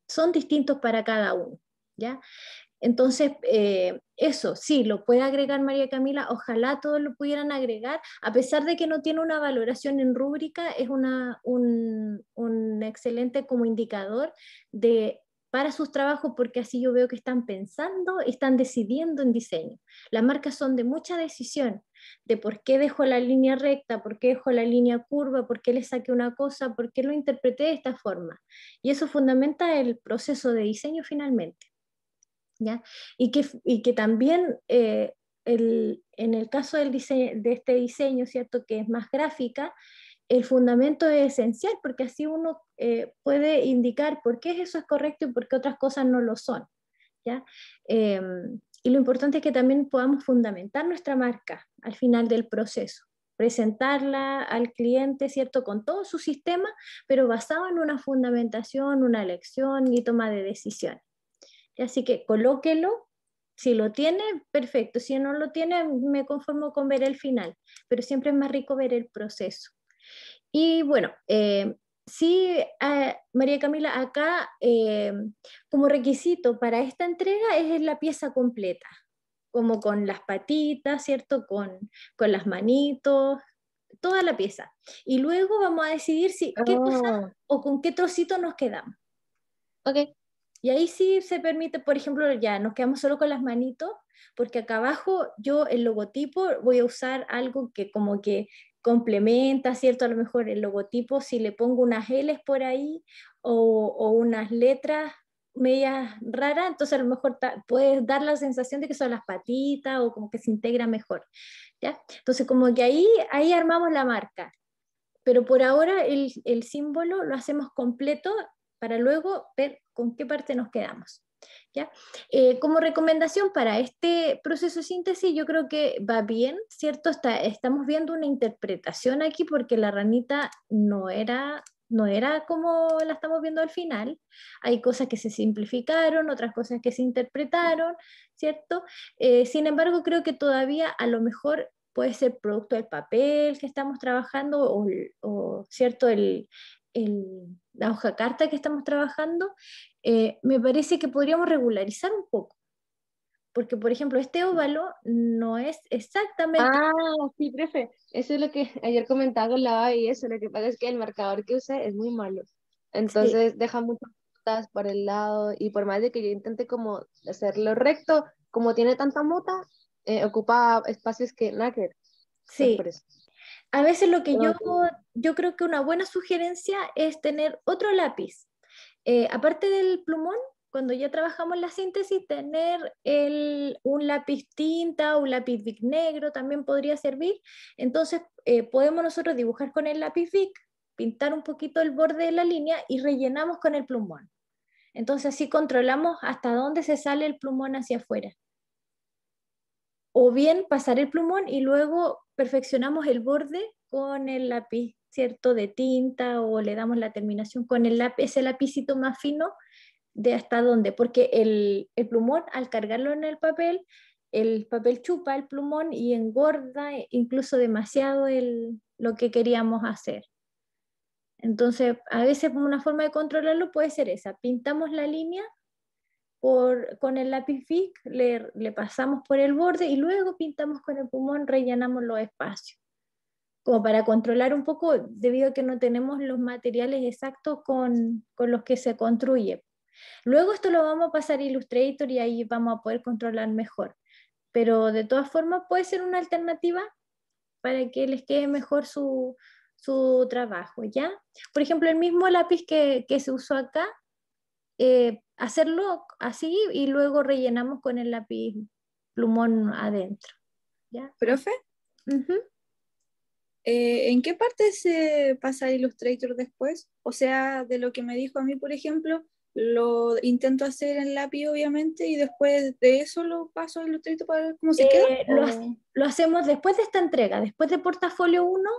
son distintos para cada uno, ¿ya? Entonces, eh, eso sí, lo puede agregar María Camila, ojalá todos lo pudieran agregar, a pesar de que no tiene una valoración en rúbrica, es una, un, un excelente como indicador de para sus trabajos porque así yo veo que están pensando están decidiendo en diseño. Las marcas son de mucha decisión, de por qué dejo la línea recta, por qué dejo la línea curva, por qué le saqué una cosa, por qué lo interpreté de esta forma. Y eso fundamenta el proceso de diseño finalmente. Y, que, y que también eh, el, en el caso del diseño, de este diseño, ¿cierto? que es más gráfica, el fundamento es esencial porque así uno eh, puede indicar por qué eso es correcto y por qué otras cosas no lo son. ¿ya? Em, y lo importante es que también podamos fundamentar nuestra marca al final del proceso, presentarla al cliente, ¿cierto? Con todo su sistema, pero basado en una fundamentación, una elección y toma de decisión. Así que colóquelo. Si lo tiene, perfecto. Si no lo tiene, me conformo con ver el final. Pero siempre es más rico ver el proceso. Y bueno, eh, sí, eh, María Camila, acá eh, como requisito para esta entrega es la pieza completa, como con las patitas, ¿cierto? Con, las manitos, toda la pieza. Y luego vamos a decidir si qué oh. o con qué trocito nos quedamos. Ok. Y ahí sí se permite, por ejemplo, ya nos quedamos solo con las manitos, porque acá abajo yo el logotipo voy a usar algo que como que complementa, ¿cierto? A lo mejor el logotipo, si le pongo unas L's por ahí o, unas letras medias raras, entonces a lo mejor puedes dar la sensación de que son las patitas o como que se integra mejor, ¿ya? Entonces como que ahí, ahí armamos la marca, pero por ahora el símbolo lo hacemos completo para luego ver con qué parte nos quedamos. Eh, como recomendación para este proceso de síntesis, yo creo que va bien, ¿cierto? estamos viendo una interpretación aquí porque la ranita no era no era como la estamos viendo al final. Hay cosas que se simplificaron, otras cosas que se interpretaron, ¿cierto? Eh, sin embargo, creo que todavía a lo mejor puede ser producto del papel que estamos trabajando o, o ¿cierto? El, el, la hoja carta que estamos trabajando, eh, me parece que podríamos regularizar un poco. Porque, por ejemplo, este óvalo no es exactamente... Ah, sí, prefe. Eso es lo que ayer comentaba con la y eso. Lo que pasa es que el marcador que usé es muy malo. Entonces deja muchas motas por el lado y por más de que yo intente como hacerlo recto, como tiene tanta mota, eh, ocupa espacios que nada que Sí. A veces lo que yo, ah, yo creo que una buena sugerencia es tener otro lápiz. Eh, aparte del plumón, cuando ya trabajamos la síntesis, tener un lápiz tinta, o un lápiz Vic negro también podría servir. Entonces, eh, podemos nosotros dibujar con el lápiz Vic, pintar un poquito el borde de la línea y rellenamos con el plumón. Entonces, así controlamos hasta dónde se sale el plumón hacia afuera o bien pasar el plumón y luego perfeccionamos el borde con el lápiz, ¿cierto? De tinta o le damos la terminación con el lápiz, el lapicito más fino de hasta dónde, porque el, el plumón al cargarlo en el papel, el papel chupa el plumón y engorda e incluso demasiado el, lo que queríamos hacer. Entonces, a veces una forma de controlarlo puede ser esa, pintamos la línea con el lápiz Vic, le, pasamos por el borde y luego pintamos con el pulmón, rellenamos los espacios como para controlar un poco, debido a que no tenemos los materiales exactos con, con, los que se construye. Luego esto lo vamos a pasar a Illustrator y ahí vamos a poder controlar mejor. Pero de todas formas puede ser una alternativa para que les quede mejor su, su trabajo, ¿ya? Por ejemplo, el mismo lápiz que, que se usó acá, eh, hacerlo así y luego rellenamos con el lápiz plumón adentro. ¿Profe? Eh, ¿En qué parte se pasa Illustrator después? O sea, de lo que me dijo a mí, por ejemplo, lo intento hacer en lápiz, obviamente, y después de eso lo paso a Illustrator para ver cómo se eh, queda. Lo, lo, hacemos después de esta entrega, después de portafolio 1,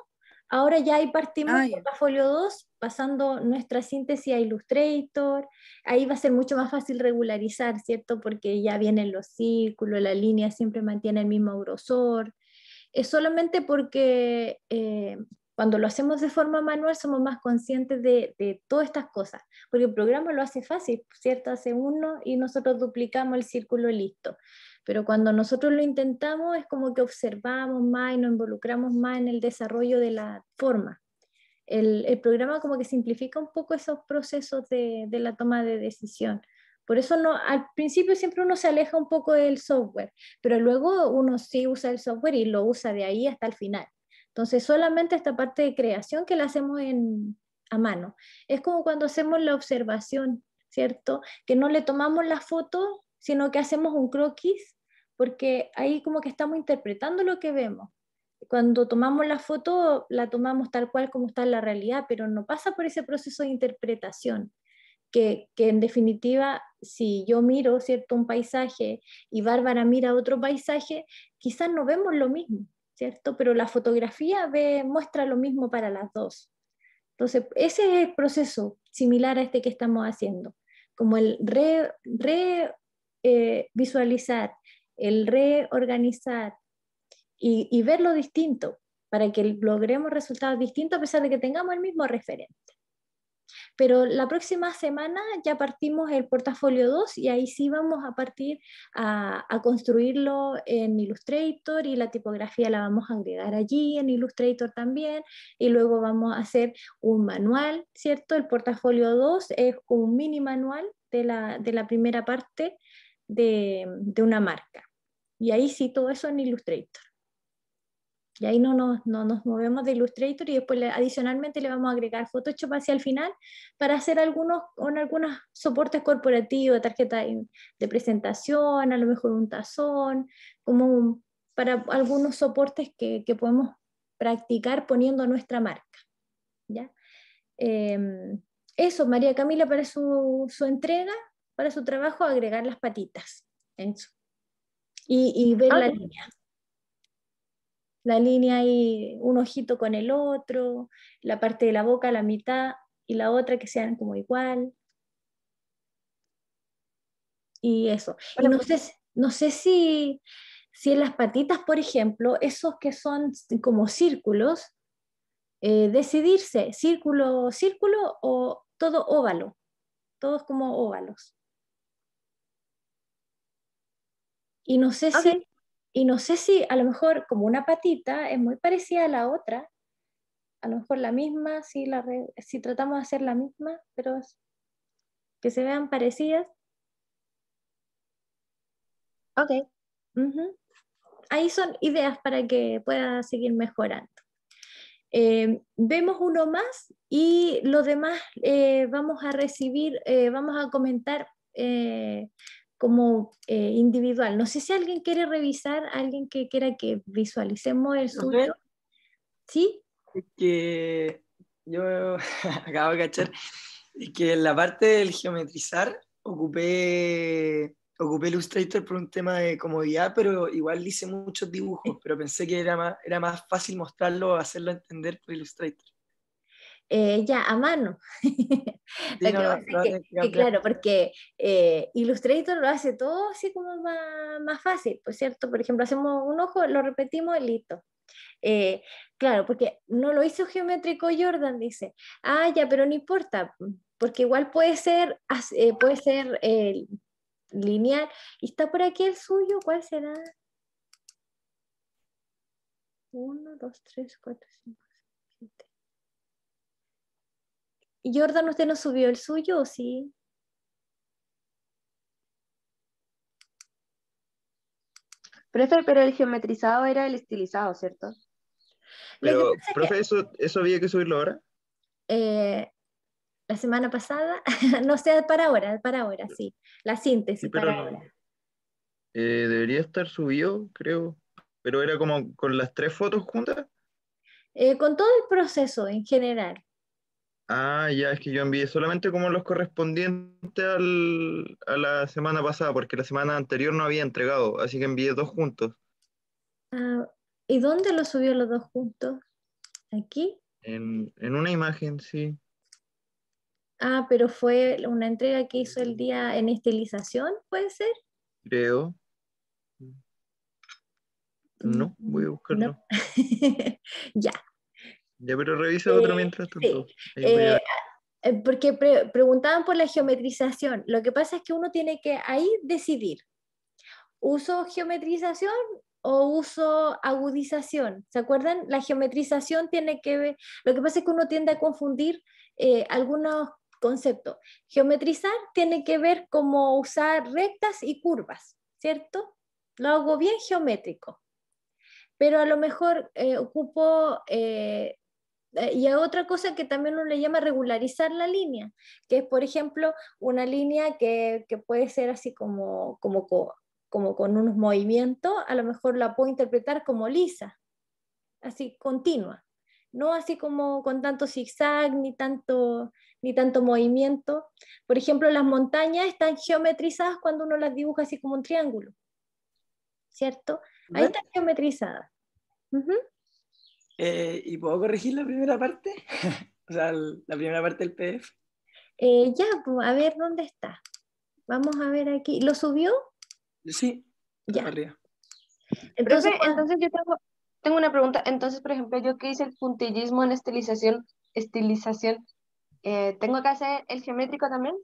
Ahora ya ahí partimos ah, la Folio 2, pasando nuestra síntesis a Illustrator. Ahí va a ser mucho más fácil regularizar, ¿cierto? Porque ya vienen los círculos, la línea siempre mantiene el mismo grosor. Es solamente porque eh, cuando lo hacemos de forma manual somos más conscientes de, de todas estas cosas, porque el programa lo hace fácil, ¿cierto? Hace uno y nosotros duplicamos el círculo listo. Pero cuando nosotros lo intentamos es como que observamos más y nos involucramos más en el desarrollo de la forma. El, programa como que simplifica un poco esos procesos de, la toma de decisión. Por eso no, al principio siempre uno se aleja un poco del software, pero luego uno sí usa el software y lo usa de ahí hasta el final. Entonces, solamente esta parte de creación que la hacemos a mano. Es como cuando hacemos la observación, ¿cierto? Que no le tomamos la foto sino que hacemos un croquis porque ahí como que estamos interpretando lo que vemos. Cuando tomamos la foto, la tomamos tal cual como está en la realidad, pero no pasa por ese proceso de interpretación, que, que en definitiva, si yo miro cierto un paisaje y Bárbara mira otro paisaje, quizás no vemos lo mismo, ¿cierto? Pero la fotografía muestra lo mismo para las dos. Entonces, ese es el proceso similar a este que estamos haciendo, como el re eh, visualizar, el reorganizar y, verlo distinto para que logremos resultados distintos a pesar de que tengamos el mismo referente. Pero la próxima semana ya partimos el portafolio 2 y ahí sí vamos a partir a, construirlo en Illustrator y la tipografía la vamos a agregar allí en Illustrator también y luego vamos a hacer un manual, ¿cierto? El portafolio 2 es un mini manual de la primera parte de, una marca. Y ahí sí, todo eso en Illustrator. Y ahí no nos, movemos de Illustrator y después adicionalmente le vamos a agregar Photoshop hacia el final para hacer algunos, con algunos soportes corporativos, tarjeta de presentación, a lo mejor un tazón, como para algunos soportes que, podemos practicar poniendo nuestra marca. ¿ya? Em, eso, María Camila, para su, su entrega, para su trabajo agregar las patitas y, ver ah, la línea. La línea y un ojito con el otro, la parte de la boca, la mitad y la otra que sean como igual. Y eso. no, pues sé, no sé si, si en las patitas, por ejemplo, esos que son como círculos, eh, decidirse círculo, círculo o todo óvalo, todos como óvalos. Y no sé si y no sé si a lo mejor como una patita es muy parecida a la otra, a lo mejor la misma, si, la si tratamos de hacer la misma, pero que se vean parecidas. Ok. Ahí son ideas para que pueda seguir mejorando. Eh, vemos uno más y los demás eh, vamos a recibir, eh, vamos a comentar como eh, individual. No sé si alguien quiere revisar, alguien que quiera que visualicemos el suyo. ¿Sí? que yo acabo de cachar, es que en la parte del geometrizar ocupé, ocupé Illustrator por un tema de comodidad, pero igual hice muchos dibujos, pero pensé que era más, era más fácil mostrarlo, o hacerlo entender por Illustrator. Eh, ya a mano. claro, porque eh, Illustrator lo hace todo así como más, fácil, por pues, cierto? Por ejemplo, hacemos un ojo, lo repetimos y listo. Eh, claro, porque no lo hizo geométrico Jordan, dice, ah, ya, pero no importa, porque igual puede ser, puede ser lineal. ¿Y está por aquí el suyo? ¿Cuál será? Uno, dos, tres, cuatro, cinco... Jordan, ¿usted no subió el suyo o sí? Profe, pero el geometrizado era el estilizado, ¿cierto? Pero, profe, ¿eso, había que subirlo ahora? Eh, la semana pasada, no sé, para ahora, para ahora, sí. La síntesis para ahora. Eh, debería estar subido, creo. Pero era como con las tres fotos juntas. Eh, con todo el proceso en general. Ah, ya, es que yo envié solamente como los correspondientes a la semana pasada, porque la semana anterior no había entregado, así que envié dos juntos. Ah, ¿Y dónde los subió los dos juntos? ¿Aquí? En, una imagen, sí. Ah, pero fue una entrega que hizo el día en estilización, ¿puede ser? Creo. No, voy a buscarlo. ya, ya, pero revisa otro eh, mientras tanto. Eh, eh, porque preguntaban por la geometrización. Lo que pasa es que uno tiene que ahí decidir. ¿Uso geometrización o uso agudización. ¿Se acuerdan? La geometrización tiene que ver, lo que pasa es que uno tiende a confundir algunos conceptos. Geometrizar tiene que ver como usar rectas y curvas, ¿cierto? Lo hago bien geométrico, pero a lo mejor ocupo eh, y a otra cosa que también uno le llama regularizar la línea, que es, por ejemplo, una línea que, puede ser así como, como, como con unos movimientos, a lo mejor la puedo interpretar como lisa, así continua, no así como con tanto zigzag ni tanto, ni tanto movimiento. Por ejemplo, las montañas están geometrizadas cuando uno las dibuja así como un triángulo, ¿cierto? Ahí están geometrizadas. Eh, ¿Y puedo corregir la primera parte? o sea, la primera parte del PDF. Eh, ya, pues, a ver dónde está. Vamos a ver aquí. ¿Lo subió? Sí, ya. Entonces, entonces yo tengo, tengo, una pregunta. Entonces, por ejemplo, yo que hice el puntillismo en estilización, estilización eh, ¿tengo que hacer el geométrico también?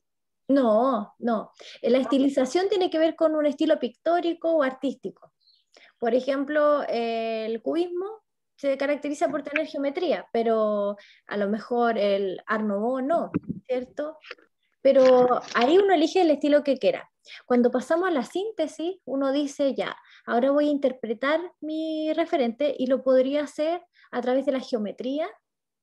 No, no. La estilización tiene que ver con un estilo pictórico o artístico. Por ejemplo, el cubismo se caracteriza por tener geometría, pero a lo mejor el Art no, ¿cierto? Pero ahí uno elige el estilo que quiera. Cuando pasamos a la síntesis, uno dice ya, ahora voy a interpretar mi referente y lo podría hacer a través de la geometría,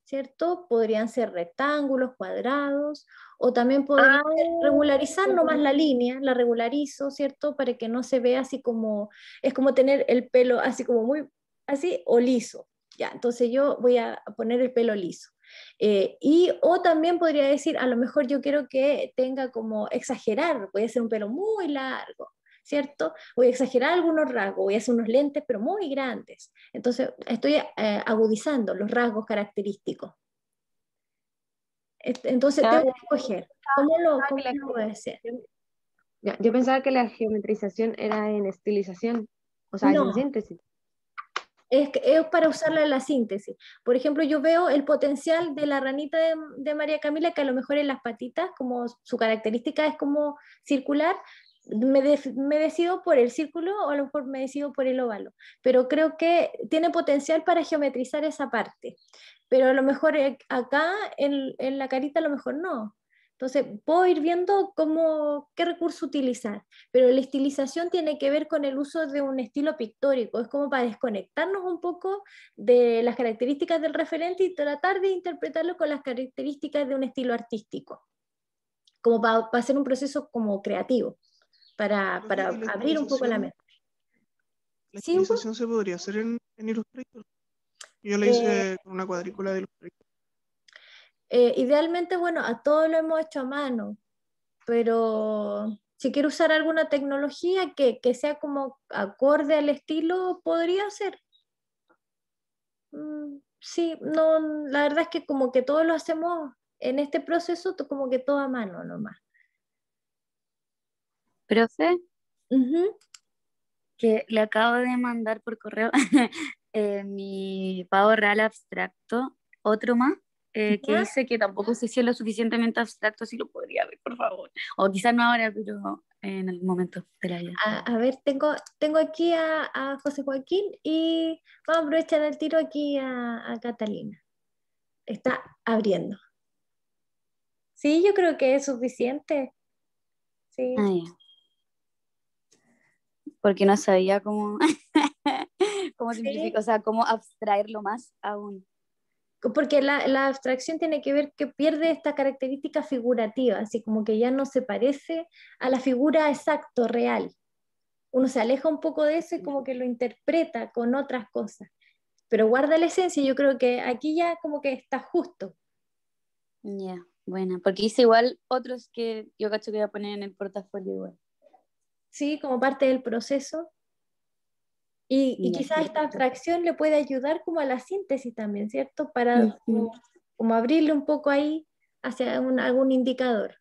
¿cierto? Podrían ser rectángulos, cuadrados, o también podría ah, regularizar nomás la línea, la regularizo, ¿cierto? Para que no se vea así como, es como tener el pelo así como muy así o liso. Ya, entonces yo voy a poner el pelo liso. Eh, y o también podría decir, a lo mejor yo quiero que tenga como exagerar, voy a hacer un pelo muy largo, ¿cierto? Voy a exagerar algunos rasgos, voy a hacer unos lentes, pero muy grandes. Entonces estoy eh, agudizando los rasgos característicos. Entonces tengo que escoger. ¿Cómo lo, cómo yo pensaba que la geometrización era en estilización, o sea, en síntesis es, para usarla en la síntesis. Por ejemplo, yo veo el potencial de la ranita de, María Camila, que a lo mejor en las patitas, como su característica es como circular, me, decido por el círculo o a lo mejor me decido por el óvalo, pero creo que tiene potencial para geometrizar esa parte. Pero a lo mejor eh, acá en, en la carita a lo mejor no, entonces, puedo ir viendo cómo, qué recurso utilizar, pero la estilización tiene que ver con el uso de un estilo pictórico, es como para desconectarnos un poco de las características del referente y tratar de interpretarlo con las características de un estilo artístico, como para, hacer un proceso como creativo, para, abrir un poco la mente. ¿La estilización se podría hacer en, Yo le eh, hice una cuadrícula de Illustrator. Eh, idealmente, bueno, a todo lo hemos hecho a mano, pero si quiero usar alguna tecnología que, sea como acorde al estilo, podría ser. Mm, sí, no, la verdad es que como que todo lo hacemos en este proceso, como que todo a mano nomás. Profe, que le acabo de mandar por correo eh, mi pavo real abstracto, otro más eh, que dice que tampoco se si lo suficientemente abstracto, si lo podría ver, por favor. O quizás no ahora, pero en algún momento ah, A, ver, tengo, tengo aquí a, José Joaquín y vamos a aprovechar el tiro aquí a, Catalina. Está abriendo. Sí, yo creo que es suficiente. Sí. Ah, Porque no sabía cómo, cómo simplificar, o sea, cómo abstraerlo más aún porque la, abstracción tiene que ver que pierde esta característica figurativa, así como que ya no se parece a la figura exacto, real. Uno se aleja un poco de eso y como que lo interpreta con otras cosas, pero guarda la esencia y yo creo que aquí ya como que está justo. Ya, buena. porque hice igual otros que yo cacho que voy a poner en el portafolio igual. Sí, como parte del proceso. Y, quizás esta abstracción le puede ayudar como a la síntesis también, ¿cierto? Para como, abrirle un poco ahí hacia algún indicador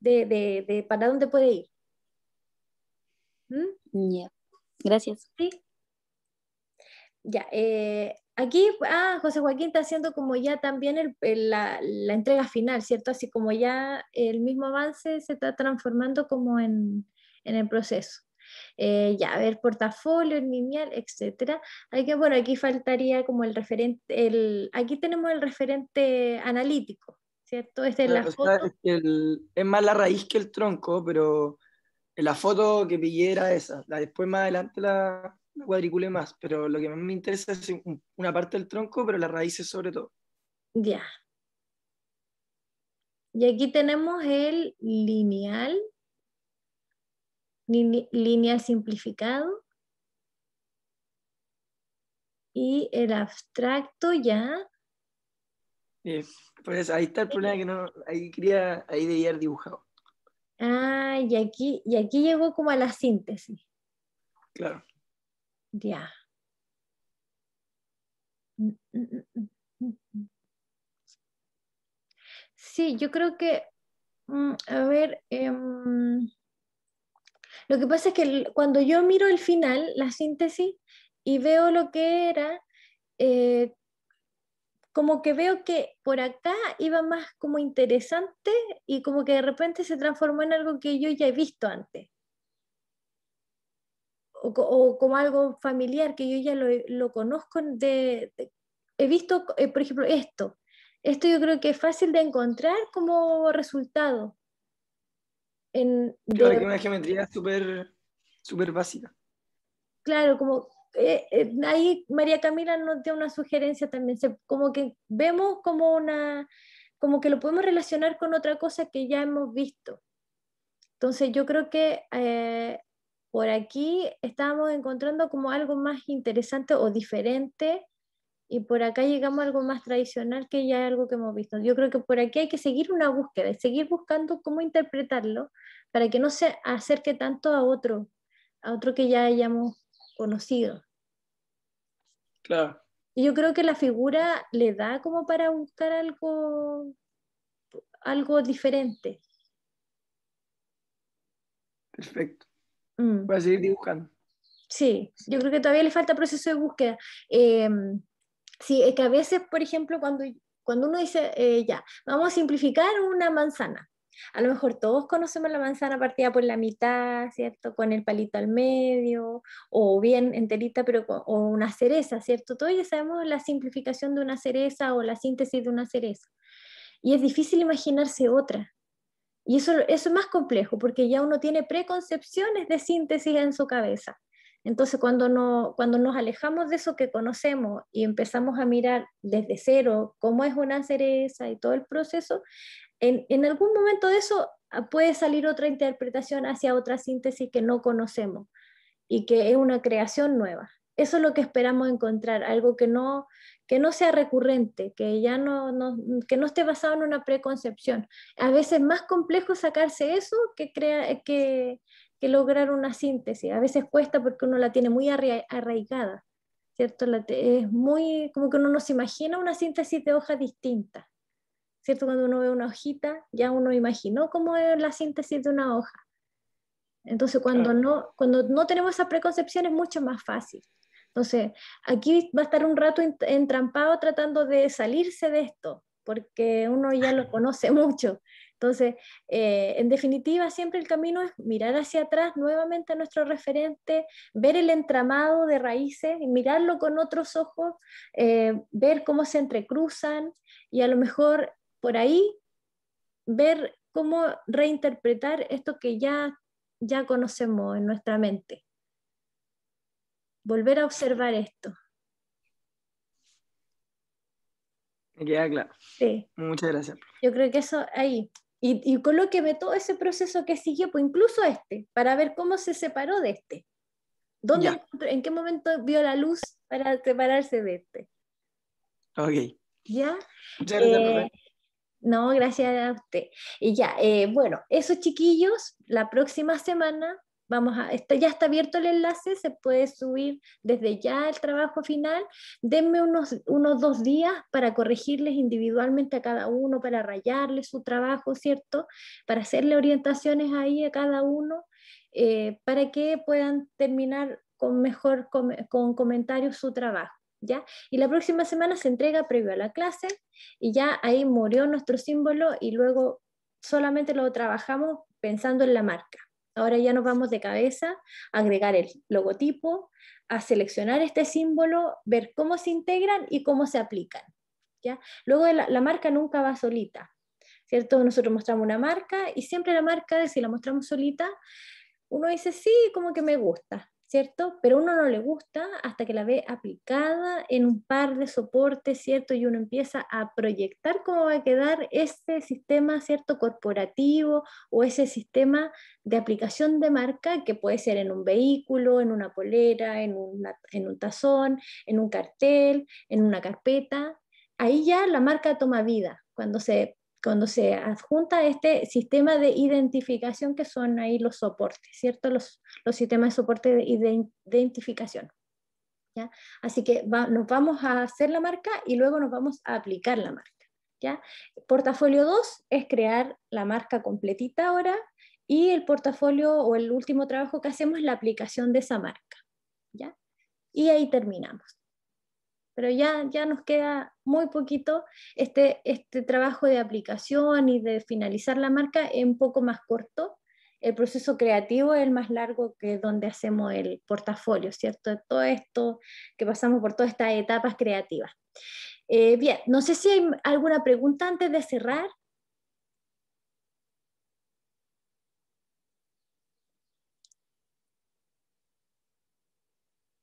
de, para dónde puede ir. ¿Mm? Gracias. Sí. Ya, eh, aquí, ah, José Joaquín está haciendo como ya también la, entrega final, ¿cierto? Así como ya el mismo avance se está transformando como en, en el proceso. Eh, ya ver portafolio, lineal, etcétera. Aquí, bueno, aquí faltaría como el referente, el, aquí tenemos el referente analítico, ¿cierto? es más la raíz que el tronco, pero la foto que pillé era esa. La, después más adelante la, cuadricule cuadriculé más, pero lo que más me interesa es una parte del tronco, pero las raíces sobre todo. Ya. Y aquí tenemos el lineal, Línea simplificado. Y el abstracto ya. pues ahí está el problema que no, ahí quería, ahí debía haber dibujado. Ah, y aquí, y aquí llegó como a la síntesis. Claro. Ya. Mm, mm, mm, sí, yo creo que, a ver, em, lo que pasa es que cuando yo miro el final, la síntesis, y veo lo que era, eh, como que veo que por acá iba más como interesante y como que de repente se transformó en algo que yo ya he visto antes. O, como algo familiar que yo ya lo, conozco he visto, eh, por ejemplo, esto. Esto yo creo que es fácil de encontrar como resultado. Yo creo que que una geometría súper super básica. Claro, como eh, eh, ahí María Camila nos dio una sugerencia también, como que vemos como una, como que lo podemos relacionar con otra cosa que ya hemos visto. Entonces yo creo que eh, por aquí estábamos encontrando como algo más interesante o diferente y por acá llegamos a algo más tradicional que ya es algo que hemos visto. Yo creo que por aquí hay que seguir una búsqueda, seguir buscando cómo interpretarlo para que no se acerque tanto a otro, a otro que ya hayamos conocido. Claro. Y yo creo que la figura le da como para buscar algo, algo diferente. Perfecto. Mm. Voy a seguir dibujando. Sí, yo creo que todavía le falta proceso de búsqueda. Em, Sí, es que a veces, por ejemplo, cuando, cuando uno dice, eh, ya, vamos a simplificar una manzana. A lo mejor todos conocemos la manzana partida por la mitad, ¿cierto? Con el palito al medio, o bien enterita, pero o una cereza, ¿cierto? Todos ya sabemos la simplificación de una cereza o la síntesis de una cereza. Y es difícil imaginarse otra. Y eso es más complejo, porque ya uno tiene preconcepciones de síntesis en su cabeza. Entonces, cuando, no, cuando nos alejamos de eso que conocemos y empezamos a mirar desde cero cómo es una cereza y todo el proceso, en, en algún momento de eso ah, puede salir otra interpretación hacia otra síntesis que no conocemos y que es una creación nueva. Eso es lo que esperamos encontrar, algo que no, que no sea recurrente, que ya no, que no esté basado en una preconcepción. A veces es más complejo sacarse eso que, crea, que, que lograr una síntesis. A veces cuesta porque uno la tiene muy arraigada, ¿cierto? es muy como que uno no se imagina una síntesis de hojas distintas, ¿cierto? Cuando uno ve una hojita, ya uno imaginó cómo es la síntesis de una hoja. Entonces, cuando, no, cuando no tenemos esa preconcepción es mucho más fácil. Entonces, aquí va a estar un rato entrampado tratando de salirse de esto, porque uno ya lo conoce mucho. Entonces, eh, en definitiva, siempre el camino es mirar hacia atrás nuevamente a nuestro referente, ver el entramado de raíces, mirarlo con otros ojos, eh, ver cómo se entrecruzan y a lo mejor por ahí ver cómo reinterpretar esto que ya, ya conocemos en nuestra mente. Volver a observar esto. queda claro. Sí. Muchas gracias. Yo creo que eso ahí, y, y colóqueme todo ese proceso que siguió, pues incluso este, para ver cómo se separó de este. ¿Dónde, ¿En qué momento vio la luz para separarse de este? Ok. ¿Ya? Eh, no, gracias a usted. Y ya, eh, bueno, esos chiquillos, la próxima semana vamos a, ya está abierto el enlace, se puede subir desde ya el trabajo final. Denme unos, unos dos días para corregirles individualmente a cada uno, para rayarles su trabajo, ¿cierto? Para hacerle orientaciones ahí a cada uno, eh, para que puedan terminar con mejor, con comentarios su trabajo. ¿Ya? Y la próxima semana se entrega previo a la clase y ya ahí murió nuestro símbolo y luego solamente lo trabajamos pensando en la marca. Ahora ya nos vamos de cabeza a agregar el logotipo, a seleccionar este símbolo, ver cómo se integran y cómo se aplican. ¿ya? Luego la, marca nunca va solita, ¿cierto? Nosotros mostramos una marca y siempre la marca, si la mostramos solita, uno dice, sí, como que me gusta, ¿cierto? Pero uno no le gusta hasta que la ve aplicada en un par de soportes, ¿cierto? Y uno empieza a proyectar cómo va a quedar ese sistema, ¿cierto? Corporativo o ese sistema de aplicación de marca que puede ser en un vehículo, en una polera, en, en un tazón, en un cartel, en una carpeta. Ahí ya la marca toma vida cuando se cuando se adjunta este sistema de identificación que son ahí los soportes, ¿cierto? Los, los sistemas de soporte de identificación. ¿ya? Así que nos vamos a hacer la marca y luego nos vamos a aplicar la marca. ¿ya? Portafolio 2 es crear la marca completita ahora y el portafolio o el último trabajo que hacemos es la aplicación de esa marca. ¿ya? Y ahí terminamos pero ya, ya nos queda muy poquito este, este trabajo de aplicación y de finalizar la marca es un poco más corto. El proceso creativo es el más largo que donde hacemos el portafolio, ¿cierto? Todo esto que pasamos por todas estas etapas creativas. Eh, bien, no sé si hay alguna pregunta antes de cerrar.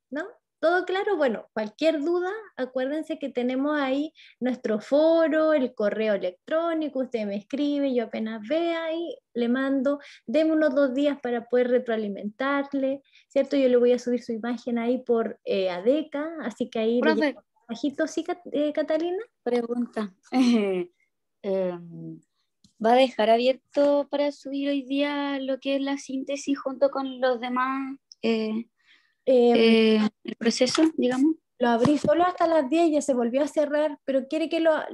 ¿No? todo claro, bueno, cualquier duda, acuérdense que tenemos ahí nuestro foro, el correo electrónico, usted me escribe, yo apenas vea y le mando, deme unos dos días para poder retroalimentarle, ¿cierto? Yo le voy a subir su imagen ahí por eh, ADECA, así que ahí... Profe, sí, eh, Catalina. Pregunta. Eh, em, ¿Va a dejar abierto para subir hoy día lo que es la síntesis junto con los demás? Em, eh, el proceso, digamos. Lo abrí solo hasta las 10, y ya se volvió a cerrar, pero quiere que lo, ah.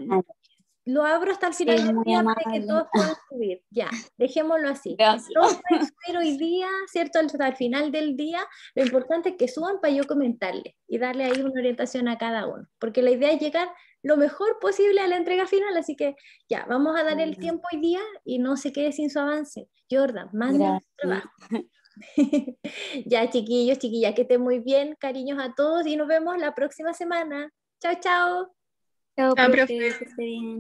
lo abro hasta el final del día para que todos puedan subir. Ya, dejémoslo así. pero hoy día, ¿cierto? al final del día. Lo importante es que suban para yo comentarle y darle ahí una orientación a cada uno, porque la idea es llegar lo mejor posible a la entrega final, así que ya, vamos a dar el tiempo hoy día y no se quede sin su avance. Jordan, más trabajo. ya, chiquillos, chiquillas, que estén muy bien. Cariños a todos y nos vemos la próxima semana. Chao, chao. Chao, profe.